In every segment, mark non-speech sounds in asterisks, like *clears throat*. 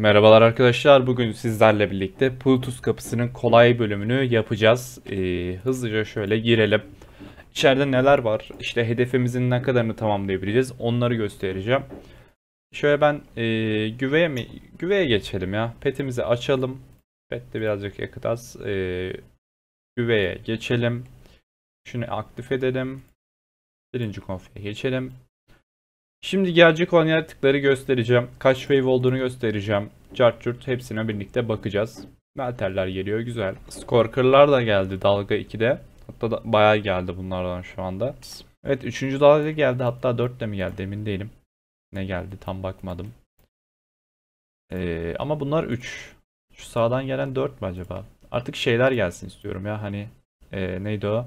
Merhabalar arkadaşlar. Bugün sizlerle birlikte Plutus kapısının kolay bölümünü yapacağız. Ee, hızlıca şöyle girelim. İçeride neler var? İşte hedefimizin ne kadarını tamamlayabileceğiz? Onları göstereceğim. Şöyle ben e, güveye mi? Güveye geçelim ya. Petimizi açalım. Pette birazcık yakıt az. E, güveye geçelim. Şunu aktif edelim. Birinci konfiye geçelim. Şimdi gelecek olan yaratıkları göstereceğim. Kaç wave olduğunu göstereceğim. Cartçurt hepsine birlikte bakacağız. Melterler geliyor güzel. Skorker'lar da geldi dalga 2'de. Hatta da bayağı geldi bunlardan şu anda. Evet 3. dalga geldi hatta 4 de mi geldi emin değilim. Ne geldi tam bakmadım. Ee, ama bunlar 3. Şu sağdan gelen 4 mü acaba? Artık şeyler gelsin istiyorum ya hani e, neydi o?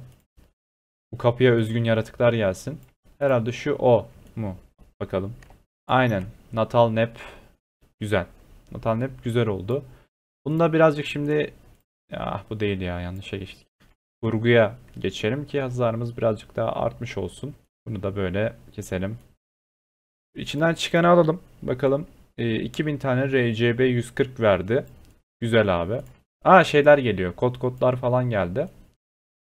Bu kapıya özgün yaratıklar gelsin. Herhalde şu o mu? Bakalım. Aynen. Natal Nep güzel. Natal Nep güzel oldu. Bunu da birazcık şimdi ah bu değil ya yanlışa geçtik. Vurguya geçelim ki hasarımız birazcık daha artmış olsun. Bunu da böyle keselim. İçinden çıkanı alalım. Bakalım. E, ee, 2000 tane RCB 140 verdi. Güzel abi. Aa şeyler geliyor. Kod kodlar falan geldi.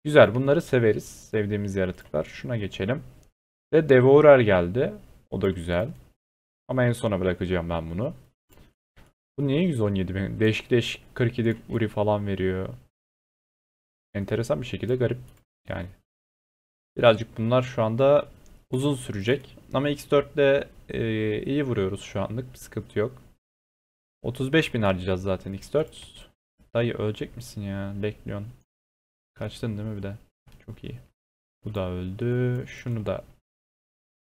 Güzel bunları severiz. Sevdiğimiz yaratıklar. Şuna geçelim. Ve Devourer geldi. O da güzel. Ama en sona bırakacağım ben bunu. Bu niye 117 bin? Değişik değişik 47 uri falan veriyor. Enteresan bir şekilde garip yani. Birazcık bunlar şu anda uzun sürecek. Ama X4 ile e, iyi vuruyoruz şu anlık. Bir sıkıntı yok. 35 bin harcayacağız zaten X4. Dayı ölecek misin ya? Leklion. Kaçtın değil mi bir de? Çok iyi. Bu da öldü. Şunu da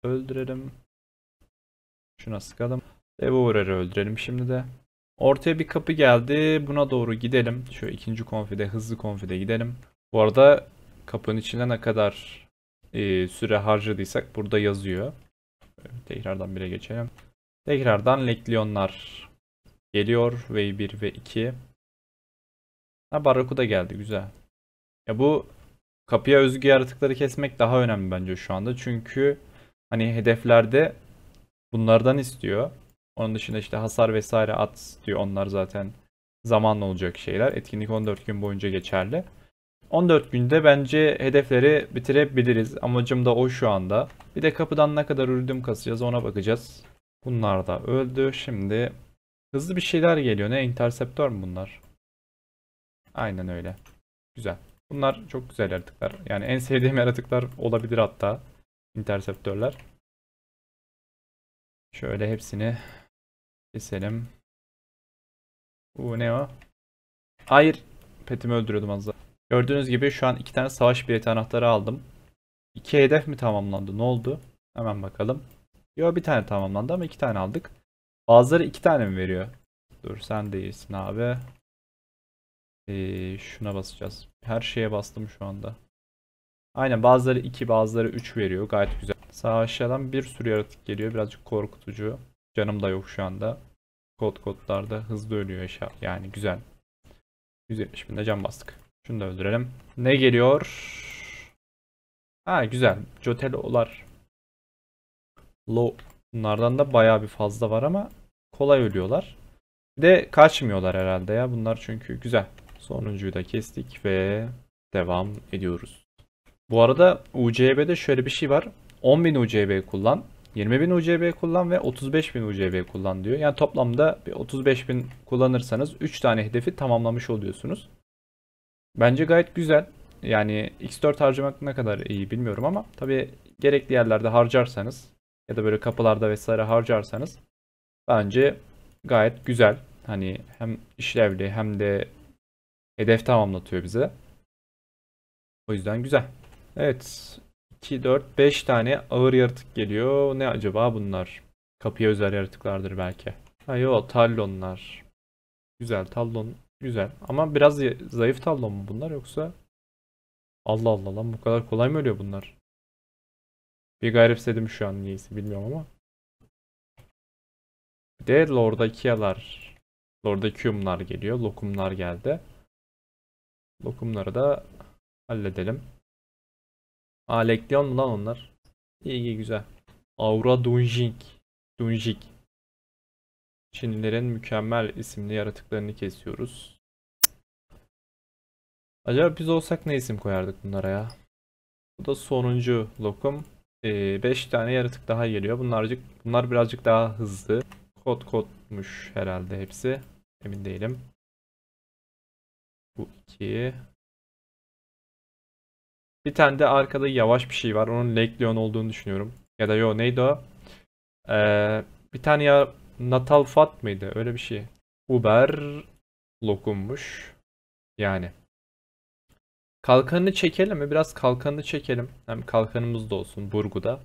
öldürelim. Şuna sıkalım. Devourer'ı öldürelim şimdi de. Ortaya bir kapı geldi. Buna doğru gidelim. Şu ikinci konfide, hızlı konfide gidelim. Bu arada kapının içine ne kadar e, süre harcadıysak burada yazıyor. Tekrardan bire geçelim. Tekrardan Leklionlar geliyor. V1 ve 2. Ha Baroku da geldi. Güzel. Ya bu kapıya özgü yaratıkları kesmek daha önemli bence şu anda. Çünkü hani hedeflerde Bunlardan istiyor. Onun dışında işte hasar vesaire at diyor. Onlar zaten zamanla olacak şeyler. Etkinlik 14 gün boyunca geçerli. 14 günde bence hedefleri bitirebiliriz. Amacım da o şu anda. Bir de kapıdan ne kadar üretim kasacağız ona bakacağız. Bunlar da öldü. Şimdi hızlı bir şeyler geliyor. Ne? Interceptor mu bunlar? Aynen öyle. Güzel. Bunlar çok güzel yaratıklar. Yani en sevdiğim yaratıklar olabilir hatta. Interceptörler. Şöyle hepsini keselim. Bu ne o? Hayır. Petimi öldürüyordum az daha. Gördüğünüz gibi şu an iki tane savaş bileti anahtarı aldım. İki hedef mi tamamlandı? Ne oldu? Hemen bakalım. Yo bir tane tamamlandı ama iki tane aldık. Bazıları iki tane mi veriyor? Dur sen değilsin abi. Ee, şuna basacağız. Her şeye bastım şu anda. Aynen bazıları 2 bazıları 3 veriyor. Gayet güzel. Sağ aşağıdan bir sürü yaratık geliyor. Birazcık korkutucu. Canım da yok şu anda. Kod kodlarda hızlı ölüyor aşağı. Yani güzel. 170 binde can bastık. Şunu da öldürelim. Ne geliyor? Ha güzel. Jotelo'lar. Low. Bunlardan da baya bir fazla var ama kolay ölüyorlar. Bir de kaçmıyorlar herhalde ya. Bunlar çünkü güzel. Sonuncuyu da kestik ve devam ediyoruz. Bu arada UCB'de şöyle bir şey var. 10.000 UCB kullan, 20.000 UCB kullan ve 35.000 UCB kullan diyor. Yani toplamda 35.000 kullanırsanız 3 tane hedefi tamamlamış oluyorsunuz. Bence gayet güzel. Yani X4 harcamak ne kadar iyi bilmiyorum ama tabii gerekli yerlerde harcarsanız ya da böyle kapılarda vesaire harcarsanız bence gayet güzel. Hani hem işlevli hem de hedef tamamlatıyor bize. O yüzden güzel. Evet. 2, 4, 5 tane ağır yaratık geliyor. Ne acaba bunlar? Kapıya özel yaratıklardır belki. Ha yo tallonlar. Güzel tallon. Güzel. Ama biraz zayıf tallon mu bunlar yoksa? Allah Allah lan bu kadar kolay mı ölüyor bunlar? Bir garipsedim şu an niyeyse bilmiyorum ama. Bir de Lordakiyalar. Lordakiumlar geliyor. Lokumlar geldi. Lokumları da halledelim. Aa Leklion mu lan onlar? İyi, iyi güzel. Aura Dunjing. Dunjing. Çinlilerin mükemmel isimli yaratıklarını kesiyoruz. Acaba biz olsak ne isim koyardık bunlara ya? Bu da sonuncu lokum. 5 ee, tane yaratık daha geliyor. Bunlarcık, bunlar birazcık daha hızlı. Kod kodmuş herhalde hepsi. Emin değilim. Bu 2. Bir tane de arkada yavaş bir şey var. Onun Lake Leon olduğunu düşünüyorum. Ya da yo neydi o? Ee, bir tane ya Natal Fat mıydı? Öyle bir şey. Uber lokummuş. Yani. Kalkanını çekelim mi? Biraz kalkanını çekelim. Hem kalkanımız da olsun Burgu'da.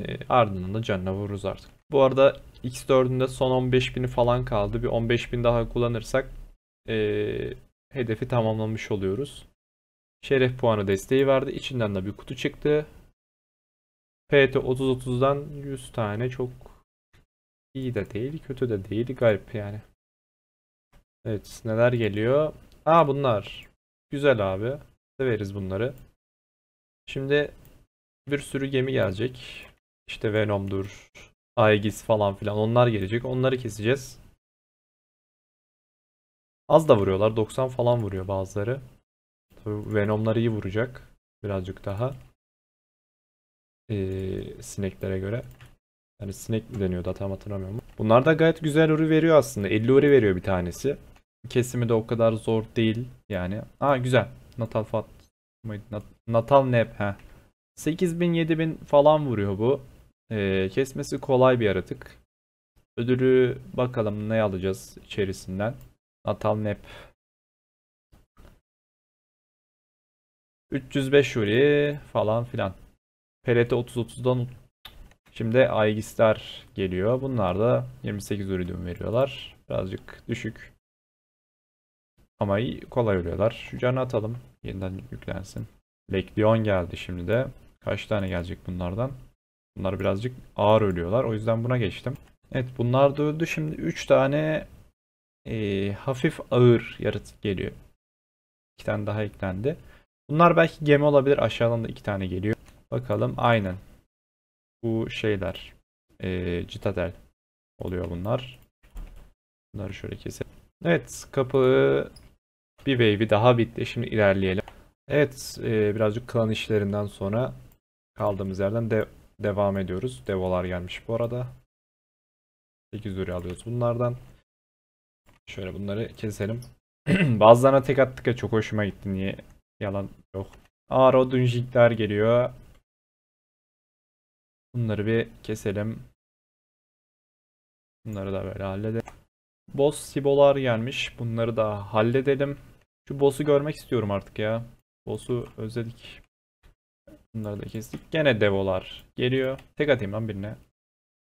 E, ardından da canına vururuz artık. Bu arada X4'ünde son 15.000'i falan kaldı. Bir 15.000 daha kullanırsak e, hedefi tamamlamış oluyoruz. Şeref puanı desteği verdi. İçinden de bir kutu çıktı. PT 30-30'dan 100 tane çok iyi de değil, kötü de değil. Garip yani. Evet neler geliyor? Aa bunlar. Güzel abi. Severiz bunları. Şimdi bir sürü gemi gelecek. İşte Venom'dur, Aegis falan filan onlar gelecek. Onları keseceğiz. Az da vuruyorlar. 90 falan vuruyor bazıları. Tabii iyi vuracak. Birazcık daha. Ee, sineklere göre. Yani sinek mi deniyordu tam hatırlamıyorum. Bunlar da gayet güzel uri veriyor aslında. 50 uri veriyor bir tanesi. Kesimi de o kadar zor değil yani. Aa güzel. Natal Fat Nat Natal Nep he. 8000 7000 falan vuruyor bu. Ee, kesmesi kolay bir yaratık. Ödülü bakalım ne alacağız içerisinden. Natal Nep 305 Yuri falan filan. PLT 30-30'dan şimdi Aegis'ler geliyor. Bunlar da 28 Yuridium veriyorlar. Birazcık düşük. Ama iyi, kolay ölüyorlar. Şu canı atalım. Yeniden yüklensin. Leklion geldi şimdi de. Kaç tane gelecek bunlardan? Bunlar birazcık ağır ölüyorlar. O yüzden buna geçtim. Evet bunlar da öldü. Şimdi 3 tane e, hafif ağır yaratık geliyor. 2 tane daha eklendi. Bunlar belki gemi olabilir. Aşağıdan da iki tane geliyor. Bakalım aynen. Bu şeyler. Ee, citadel oluyor bunlar. Bunları şöyle keselim. Evet kapı bir wave'i daha bitti. Şimdi ilerleyelim. Evet e, birazcık klan işlerinden sonra kaldığımız yerden de devam ediyoruz. Devolar gelmiş bu arada. 8 lira alıyoruz bunlardan. Şöyle bunları keselim. *clears throat* Bazılarına tek attık ya çok hoşuma gitti. Niye Yalan yok. Aro Dunjikler geliyor. Bunları bir keselim. Bunları da böyle halledelim. Boss Sibolar gelmiş. Bunları da halledelim. Şu boss'u görmek istiyorum artık ya. Boss'u özledik. Bunları da kestik. Gene devolar geliyor. Tek atayım lan birine.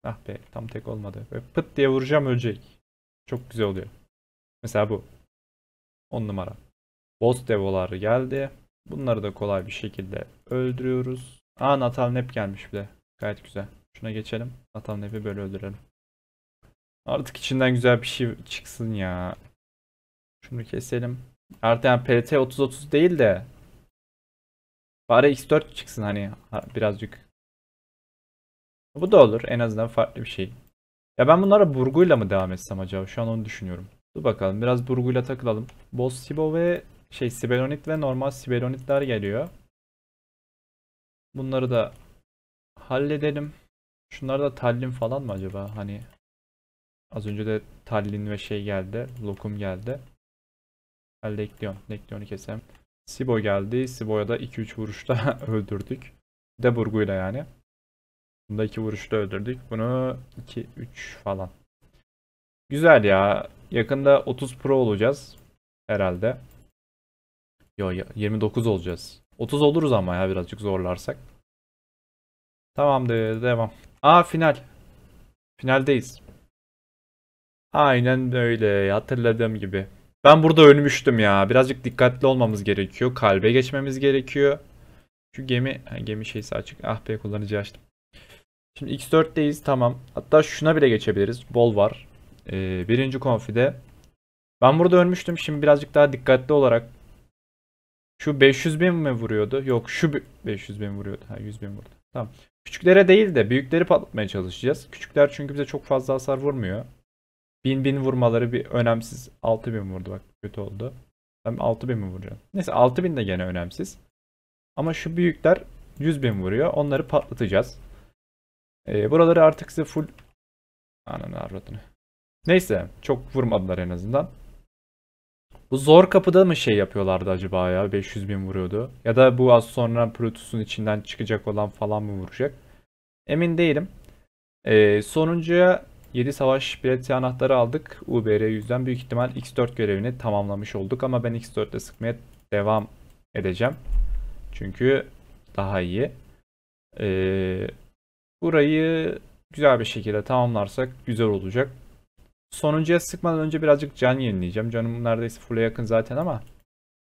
Ah be tam tek olmadı. Böyle pıt diye vuracağım ölecek. Çok güzel oluyor. Mesela bu. 10 numara. Boss devolar geldi. Bunları da kolay bir şekilde öldürüyoruz. Aa Natal Nep gelmiş bir de. Gayet güzel. Şuna geçelim. Natal Nep'i böyle öldürelim. Artık içinden güzel bir şey çıksın ya. Şunu keselim. Artık yani 30 30 değil de bari X4 çıksın hani birazcık. Bu da olur. En azından farklı bir şey. Ya ben bunlara burguyla mı devam etsem acaba? Şu an onu düşünüyorum. Dur bakalım. Biraz burguyla takılalım. Boss Sibo ve şey siberonit ve normal siberonitler geliyor. Bunları da halledelim. Şunlar da tallin falan mı acaba? Hani az önce de tallin ve şey geldi. Lokum geldi. Ha, Leklion. kesem. Sibo geldi. Sibo'ya da 2-3 vuruşta *laughs* öldürdük. Deburguyla burguyla yani. Bunda 2 vuruşta öldürdük. Bunu 2-3 falan. Güzel ya. Yakında 30 Pro olacağız. Herhalde. Yo, 29 olacağız. 30 oluruz ama ya birazcık zorlarsak. Tamamdır devam. Aa final. Finaldeyiz. Aynen böyle hatırladığım gibi. Ben burada ölmüştüm ya. Birazcık dikkatli olmamız gerekiyor. Kalbe geçmemiz gerekiyor. Şu gemi gemi şeysi açık. Ah be kullanıcı açtım. Şimdi X4'teyiz tamam. Hatta şuna bile geçebiliriz. Bol var. Ee, birinci konfide. Ben burada ölmüştüm. Şimdi birazcık daha dikkatli olarak şu 500 bin mi vuruyordu? Yok şu 500 bin vuruyordu. Ha 100 bin vurdu. Tamam. Küçüklere değil de büyükleri patlatmaya çalışacağız. Küçükler çünkü bize çok fazla hasar vurmuyor. 1000 bin vurmaları bir önemsiz. 6000 vurdu bak kötü oldu. Ben 6000 mi vuracağım? Neyse 6000 de gene önemsiz. Ama şu büyükler 100 bin vuruyor. Onları patlatacağız. Ee, buraları artık size full... Ananı avradını. Neyse çok vurmadılar en azından. Bu zor kapıda mı şey yapıyorlardı acaba ya? 500 bin vuruyordu. Ya da bu az sonra protusun içinden çıkacak olan falan mı vuracak? Emin değilim. Ee, sonuncuya 7 savaş bileti anahtarı aldık. UBR yüzden büyük ihtimal X4 görevini tamamlamış olduk. Ama ben x 4te ile sıkmaya devam edeceğim. Çünkü daha iyi. Ee, burayı güzel bir şekilde tamamlarsak güzel olacak sonuncuya sıkmadan önce birazcık can yenileyeceğim. Canım neredeyse full'e yakın zaten ama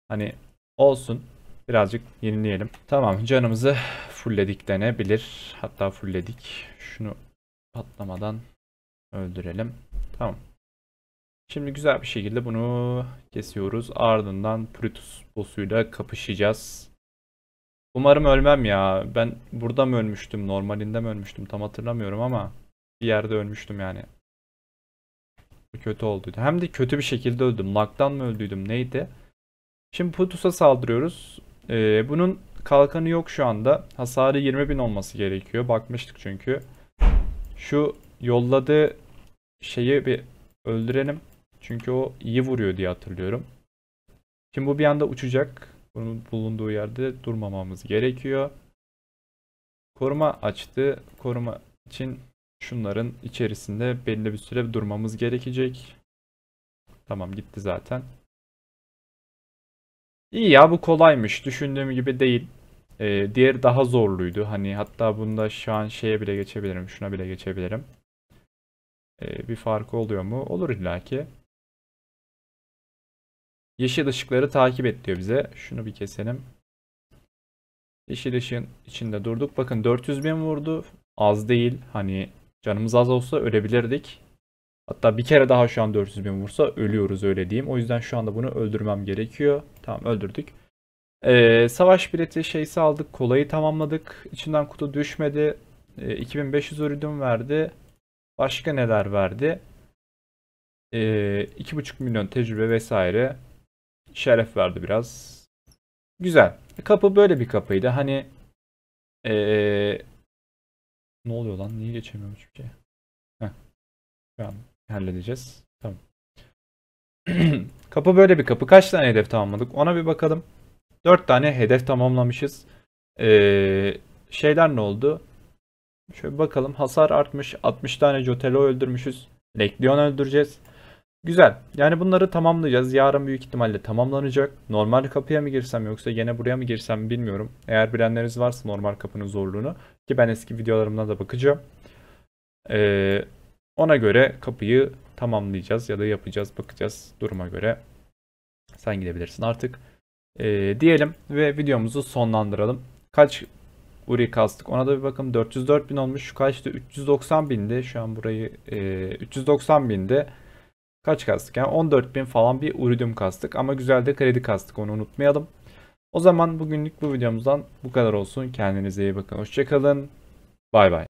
hani olsun. Birazcık yenileyelim. Tamam canımızı fullledik denebilir. Hatta fullledik. Şunu patlamadan öldürelim. Tamam. Şimdi güzel bir şekilde bunu kesiyoruz. Ardından Brutus boss'uyla kapışacağız. Umarım ölmem ya. Ben burada mı ölmüştüm, normalinde mi ölmüştüm tam hatırlamıyorum ama bir yerde ölmüştüm yani. Kötü olduydu. Hem de kötü bir şekilde öldüm. Lock'tan mı öldüydüm neydi? Şimdi Putus'a saldırıyoruz. Ee, bunun kalkanı yok şu anda. Hasarı 20.000 olması gerekiyor. Bakmıştık çünkü. Şu yolladığı şeyi bir öldürelim. Çünkü o iyi vuruyor diye hatırlıyorum. Şimdi bu bir anda uçacak. Bunun bulunduğu yerde durmamamız gerekiyor. Koruma açtı. Koruma için şunların içerisinde belli bir süre durmamız gerekecek. Tamam gitti zaten. İyi ya bu kolaymış. Düşündüğüm gibi değil. Ee, diğeri daha zorluydu. Hani hatta bunda şu an şeye bile geçebilirim. Şuna bile geçebilirim. Ee, bir farkı oluyor mu? Olur illaki. Yeşil ışıkları takip et diyor bize. Şunu bir keselim. Yeşil ışığın içinde durduk. Bakın 400 bin vurdu. Az değil. Hani Canımız az olsa ölebilirdik. Hatta bir kere daha şu an 400 bin vursa ölüyoruz öyle diyeyim. O yüzden şu anda bunu öldürmem gerekiyor. Tamam öldürdük. Ee, savaş bileti şeysi aldık. Kolayı tamamladık. İçinden kutu düşmedi. Ee, 2500 ürün verdi. Başka neler verdi? Ee, 2,5 milyon tecrübe vesaire. Şeref verdi biraz. Güzel. Kapı böyle bir kapıydı. Hani ee, ne oluyor lan? Niye geçemiyorum hiçbir şeye? Heh. Şu an halledeceğiz. Tamam. *clears throat* kapı böyle bir kapı. Kaç tane hedef tamamladık? Ona bir bakalım. 4 tane hedef tamamlamışız. Ee, şeyler ne oldu? Şöyle bakalım. Hasar artmış. 60 tane Jotelo öldürmüşüz. Leklion öldüreceğiz. Güzel. Yani bunları tamamlayacağız. Yarın büyük ihtimalle tamamlanacak. Normal kapıya mı girsem yoksa yine buraya mı girsem bilmiyorum. Eğer bilenleriniz varsa normal kapının zorluğunu ki ben eski videolarımdan da bakacağım. Ee, ona göre kapıyı tamamlayacağız ya da yapacağız, bakacağız duruma göre. Sen gidebilirsin artık. Ee, diyelim ve videomuzu sonlandıralım. Kaç Uri kastık ona da bir bakın 404 bin olmuş. Şu kaçtı? 390 bindi. Şu an burayı e, 390 bindi. Kaç kastık? Yani 14 bin falan bir Uridium kastık ama güzel de kredi kastık onu unutmayalım. O zaman bugünlük bu videomuzdan bu kadar olsun. Kendinize iyi bakın. Hoşçakalın. Bay bay.